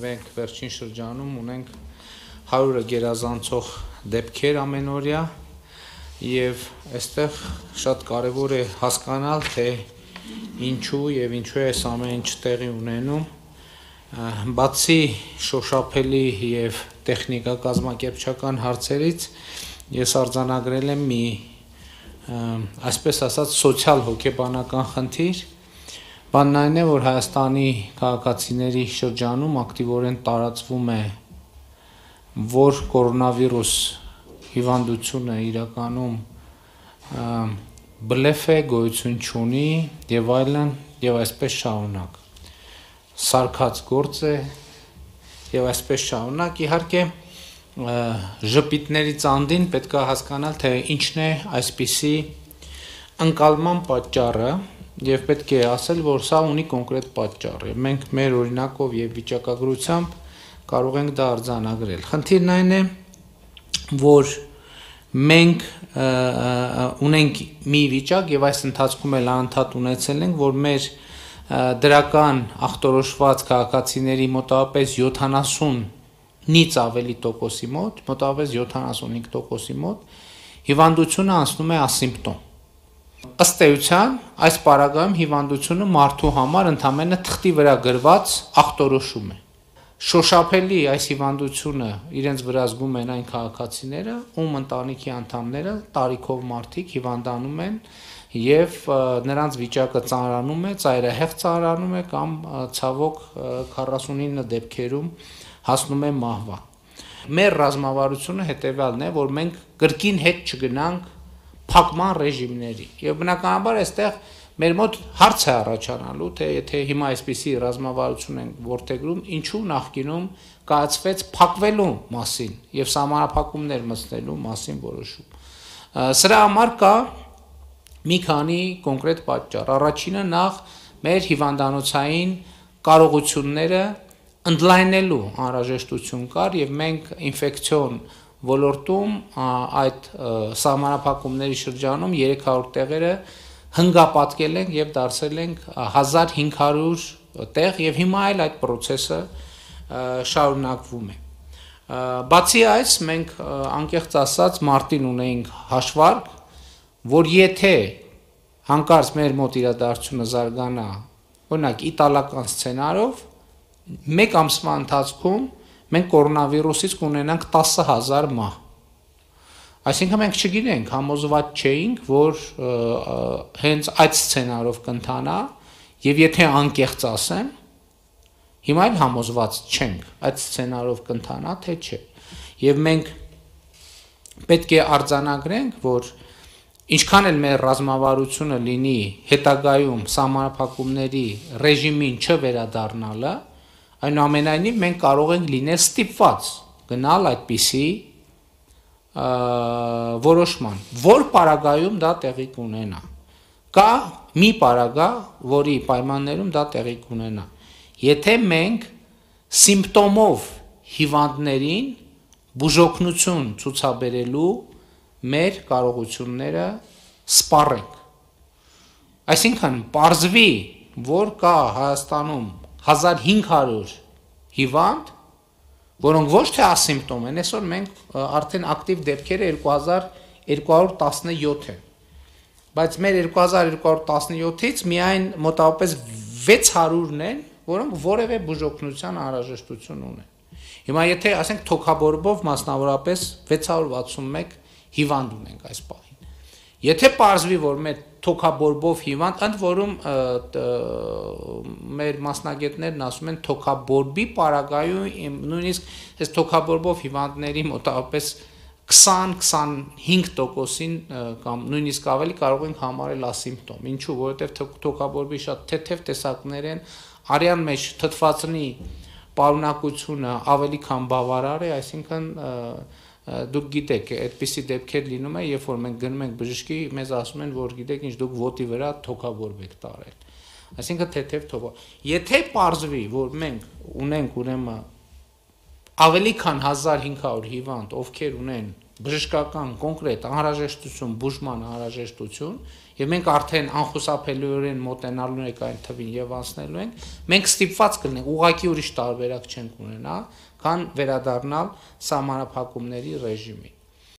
Մենք վերջին շրջանում ունենք 100-ը գերազանցող դեպքեր ամենօրյա եւ այստեղ շատ կարեւոր է հասկանալ թե ինչու եւ ինչու է այս ամենը չտեղի ունենում բացի շոշափելի եւ տեխնիկա կազմակերպչական հարցերից ես արձանագրել եմ մի այսպես ասած սոցիալ հոգեբանական խնդիր Բանն այն է, որ Հայաստանի քաղաքացիների շրջանում ակտիվորեն տարածվում է որ կորոնավիրուս հիվանդությունը իրականում բլեֆ է, գոյություն չունի եւ այլն եւ այսպես շարունակ։ Սարկած գործ է եւ այսպես շարունակ։ Իհարկե ժպիտների ծանդին պետք է հասկանալ, թե ինչն է այսպիսի ընկալման պատճառը, Եվ պետք է ասել, որ սա ունի կոնկրետ պատճառ։ Եվ մենք մեր օրինակով եւ վիճակագրությամբ կարող ենք դա արձանագրել։ Խնդիրն այն է, որ մենք ունենք մի վիճակ եւ այս ընթացքում էլ անդադ ունեցել ենք, որ մեր դրական ախտորոշված քաղաքացիների մոտավորապես 70-նից ավելի տոկոսի մոտ, մոտավորապես 75%-ի մոտ հիվանդությունը անցնում է ասիմպտոմ Ըստ էության, այս պարագայում հիվանդությունը մարդու համար ընդամենը թղթի վրա գրված ախտորոշում է։ Շոշափելի այս հիվանդությունը իրենց վրա զգում են այն քաղաքացիները, ում ընտանիքի անդամները տարիքով մարդիկ հիվանդանում են եւ նրանց վիճակը ծանրանում է, ծայրահեղ ծանրանում է կամ ցավոք 49 դեպքերում հասնում է մահվան։ Մեր ռազմավարությունը հետեւյալն է, որ մենք կրկին հետ չգնանք փակման ռեժիմների։ Եվ բնականաբար այստեղ մեր մոտ հարց է առաջանալու, թե եթե հիմա այսպիսի ռազմավարություն են որթեգրում, ինչու նախկինում կայացվեց փակվելու մասին եւ համարափակումներ մտցնելու մասին որոշում։ Սրա համար կա մի քանի կոնկրետ պատճառ։ Առաջինը նախ մեր հիվանդանոցային կարողությունները ընդլայնելու անհրաժեշտություն կար եւ մենք ինֆեկցիոն ոլորտում այդ սահմանափակումների շրջանում 300 տեղերը հնգապատկել ենք եւ դարձել ենք 1500 տեղ եւ հիմա այլ այդ process-ը շարունակվում է։ Բացի այս, մենք անկեղծ ասած մարտին ունեինք հաշվարկ, որ եթե հանկարծ մեր մոտ իրադարձությունը զարգանա, օրինակ իտալական սցենարով, մեկ ամսվա ընթացքում մենք կորոնավիրուսից կունենանք 10000 մահ։ Այսինքն մենք չգիտենք, համոզված չէինք, որ հենց այդ սցենարով կընթանա, եւ եթե անկեղծ ասեմ, հիմա էլ համոզված չենք այդ սցենարով կընթանա թե չէ։ Եվ մենք պետք է արձանագրենք, որ ինչքան էլ մեր ռազմավարությունը լինի հետագայում համարփակումների ռեժիմին չվերադառնալը, չվ Այնուամենայնիվ մենք կարող ենք լինել ստիպված գնալ այդպիսի որոշման, որ պարագայում դա տեղի կունենա։ Կա մի պարագա, որի պայմաններում դա տեղի կունենա։ Եթե մենք սիմպտոմով հիվանդներին բուժօգնություն ցուցաբերելու մեր կարողությունները սպառենք։ Այսինքն, ողջվի, որ կա Հայաստանում 1500 հիվանդ, որոնք ոչ թե ասիմպտոմ են, այսօր մենք արդեն ակտիվ դեպքերը 2217 են։ Բայց մեր 2217-ից միայն մոտավորապես 600-ն են, որոնք որևէ բուժօգնության անհրաժեշտություն ունեն։ Հիմա եթե ասենք թոքաբորբով մասնավորապես 661 հիվանդ ունենք այս պահին։ Եթե ողջվի, որ մեր թոքաբորբով հիվանդ, ընդ որում մեր մասնագետներն ասում են թոքաբորբի պարագայում նույնիսկ այս թոքաբորբով հիվանդների մոտավորապես 20-25%-ին կամ նույնիսկ ավելի կարող ենք համարել ասիմպտոմ։ Ինչու, որովհետև թոքաբորբի շատ թեթև տեսակներ են, արյան մեջ թթվածնի պարունակությունը ավելի քան բավարար է, այսինքն և, դուք գիտեք, այդպիսի դեպքեր լինում է, երբ որ մենք գնում ենք բժշկի, մեզ ասում են, որ գիտեք, ինչ դուք ոտի վրա թոքավորբ եք տարել։ Այսինքն թեթև թողա։ Եթե ողջվի, որ մենք ունենք ուրեմն ավելի քան 1500 հիվանդ, ովքեր ունեն բժշկական կոնկրետ անհրաժեշտություն, բուժման անհրաժեշտություն, եւ մենք արդեն անխուսափելիորեն մոտենալու ենք այն թվին եւ անցնելու ենք, մենք ստիպված կլինենք ուղակի ուրիշ տարբերակ չենք ունենա, քան վերադառնալ համանախապակումների ռեժիմին։